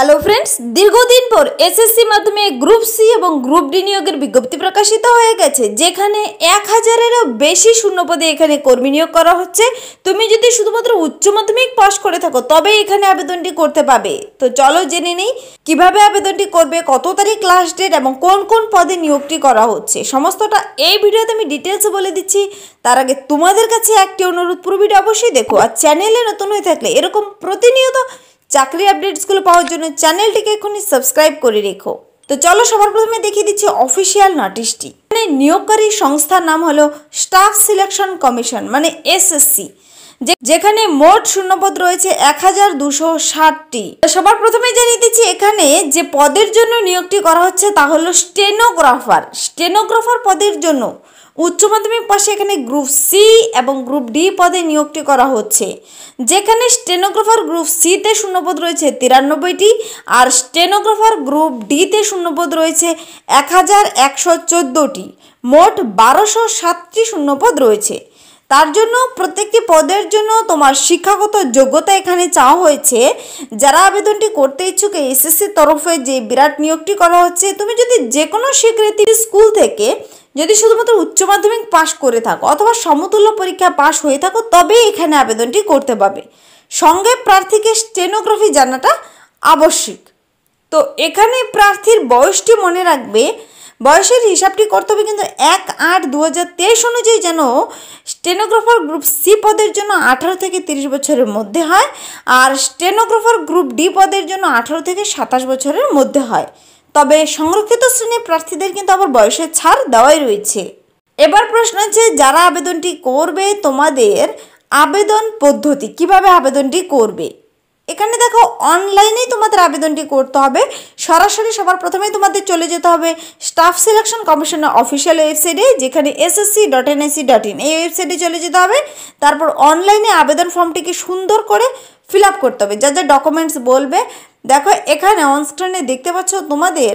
hello friends দীর্ঘদিন পর SSC মাধ্যমে গ্রুপ সি এবং গ্রুপ ডি নিয়োগের বিজ্ঞপ্তি প্রকাশিত হয়ে গেছে যেখানে এক হাজারেরও বেশি শূন্যপদে এখানে কর্মী নিয়োগ করা হচ্ছে তুমি যদি শুধুমাত্র উচ্চ মাধ্যমিক পাশ করে থাকো তবে এখানে আবেদনটি করতে পাবে তো চলো জেনে নেই কিভাবে আবেদনটি করবে কত তারিখ লাস্ট ডেট এবং কোন কোন পদে নিয়োগটি করা হচ্ছে সমস্তটা এই ভিডিওতে আমি ডিটেলসে বলে দিচ্ছি তার আগে তোমাদের কাছে একটি অনুরোধ পুরো ভিডিও অবশ্যই দেখো আর চ্যানেলে নতুন হয়ে থাকলে এরকম প্রতিনিয়ত চাকরি আপডেটসগুলো পাওয়ার জন্য চ্যানেলটিকে এখনই সাবস্ক্রাইব করে রেখো তো চলো সবার প্রথমে দেখিয়ে দিচ্ছি অফিসিয়াল নোটিশটি মানে নিয়োগকারী সংস্থার নাম হলো স্টাফ সিলেকশন কমিশন মানে এসএসসি যেখানে মোট শূন্যপদ রয়েছে এক হাজার দুশো ষাটটি সবার প্রথমে জানিয়ে দিচ্ছি এখানে যে পদের জন্য নিয়োগটি করা হচ্ছে তা হলো স্টেনোগ্রাফার স্টেনোগ্রাফার পদের জন্য উচ্চ মাধ্যমিক পাশে এখানে গ্রুপ সি এবং গ্রুপ ডি পদে নিয়োগটি করা হচ্ছে যেখানে স্টেনোগ্রাফার গ্রুপ সিতে শূন্যপদ রয়েছে তিরানব্বইটি আর স্টেনোগ্রাফার গ্রুপ ডিতে শূন্যপদ রয়েছে এক হাজার একশো চোদ্দোটি মোট বারোশো সাতটি শূন্যপদ রয়েছে তার জন্য প্রত্যেকটি পদের জন্য তোমার শিক্ষাগত যোগ্যতা এখানে চাওয়া হয়েছে যারা আবেদনটি করতে ইচ্ছুক এসএসসি তরফে যে বিরাট নিয়োগটি করা হচ্ছে তুমি যদি যে কোনো স্বীকৃতির স্কুল থেকে যদি শুধুমাত্র উচ্চ মাধ্যমিক পাশ করে থাকো অথবা সমতুল্য পরীক্ষা পাশ হয়ে থাকো তবেই এখানে আবেদনটি করতে পারবে সঙ্গে প্রার্থীকে স্টেনোগ্রাফি জানাটা আবশ্যিক তো এখানে প্রার্থীর বয়সটি মনে রাখবে বয়সের হিসাবটি করতে হবে কিন্তু এক আট দু তেইশ অনুযায়ী যেন স্টেনোগ্রাফার গ্রুপ সি পদের জন্য আঠারো থেকে তিরিশ বছরের মধ্যে হয় আর স্টেনোগ্রাফার গ্রুপ ডি পদের জন্য আঠারো থেকে সাতাশ বছরের মধ্যে হয় তবে সংরক্ষিত শ্রেণীর প্রার্থীদের কিন্তু আবার বয়সের ছাড় দেওয়াই রয়েছে এবার প্রশ্ন হচ্ছে যারা আবেদনটি করবে তোমাদের আবেদন পদ্ধতি কিভাবে আবেদনটি করবে এখানে দেখো অনলাইনেই তোমাদের আবেদনটি করতে হবে সরাসরি সবার প্রথমে তোমাদের চলে যেতে হবে স্টাফ সিলেকশন কমিশনের অফিসিয়াল ওয়েবসাইটে যেখানে SSC dot AC dot in এই ওয়েবসাইটে চলে যেতে হবে তারপর অনলাইনে আবেদন ফর্মটিকে সুন্দর করে ফিল আপ করতে হবে যা যা ডকুমেন্টস বলবে দেখো এখানে অনস্ক্রিনে দেখতে পাচ্ছ তোমাদের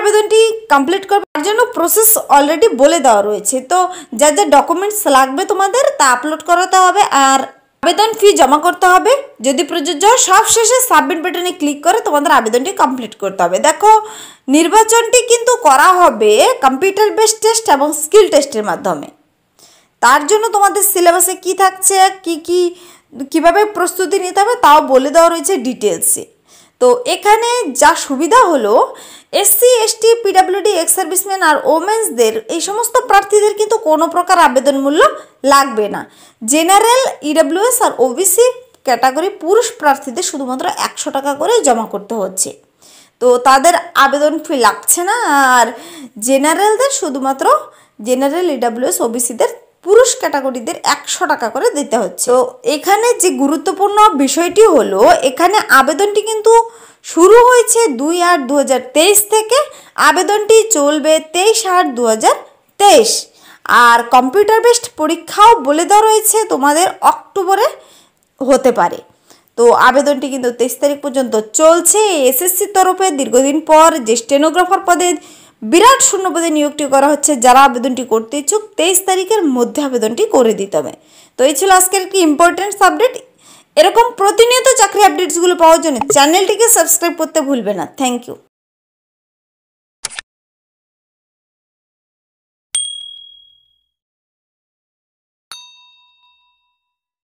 আবেদনটি কমপ্লিট করবে তার জন্য প্রসেস অলরেডি বলে দেওয়া রয়েছে তো যা যা ডকুমেন্টস লাগবে তোমাদের তা আপলোড করাতে হবে আর আবেদন ফি জমা করতে হবে যদি প্রযোজ্য সব শেষে সাবমিট বাটনে ক্লিক করে তোমাদের আবেদনটি কমপ্লিট করতে হবে দেখো নির্বাচনটি কিন্তু করা হবে কম্পিউটার বেস টেস্ট এবং স্কিল টেস্টের মাধ্যমে তার জন্য তোমাদের সিলেবাসে কি থাকছে কি কি কিভাবে প্রস্তুতি নিতে হবে তাও বলে দেওয়া রয়েছে ডিটেলসে তো এখানে যা সুবিধা হলো SC ST PWD ex serviceman আর ওমেন্সদের এই সমস্ত প্রার্থীদের কিন্তু কোনো প্রকার আবেদনমূল্য লাগবে না জেনারেল ইডাব্লিউএস e আর ওবিসি ক্যাটাগরি পুরুষ প্রার্থীদের শুধুমাত্র একশো টাকা করে জমা করতে হচ্ছে তো তাদের আবেদন ফি লাগছে না আর জেনারেলদের শুধুমাত্র জেনারেল ইডাব্লিউএস ওবিসিদের পুরুষ ক্যাটাগরিদের একশো টাকা করে দিতে হচ্ছে তো এখানে যে গুরুত্বপূর্ণ বিষয়টি হলো এখানে আবেদনটি কিন্তু শুরু হয়েছে দুই আট দু তেইশ থেকে আবেদনটি চলবে তেইশ আট দু তেইশ আর কম্পিউটার বেসড পরীক্ষাও বলে দেওয়া রয়েছে তোমাদের অক্টোবরে হতে পারে তো আবেদনটি কিন্তু তেইশ তারিখ পর্যন্ত চলছে এসএসসি তরফে দীর্ঘদিন পর যে স্টেনোগ্রাফার পদে বিরাট শূন্যপদে নিয়োগটি করা হচ্ছে যারা আবেদনটি করতে ইচ্ছুক তেইশ তারিখের মধ্যে আবেদনটি করে দিতে হবে তো এই ছিল আজকের একটি ইম্পর্ট্যান্ট আপডেট এরকম প্রতিনিয়ত চাকরি আপডেটসগুলো পাওয়ার জন্য চ্যানেলটিকে সাবস্ক্রাইব করতে ভুলবে না থ্যাংক ইউ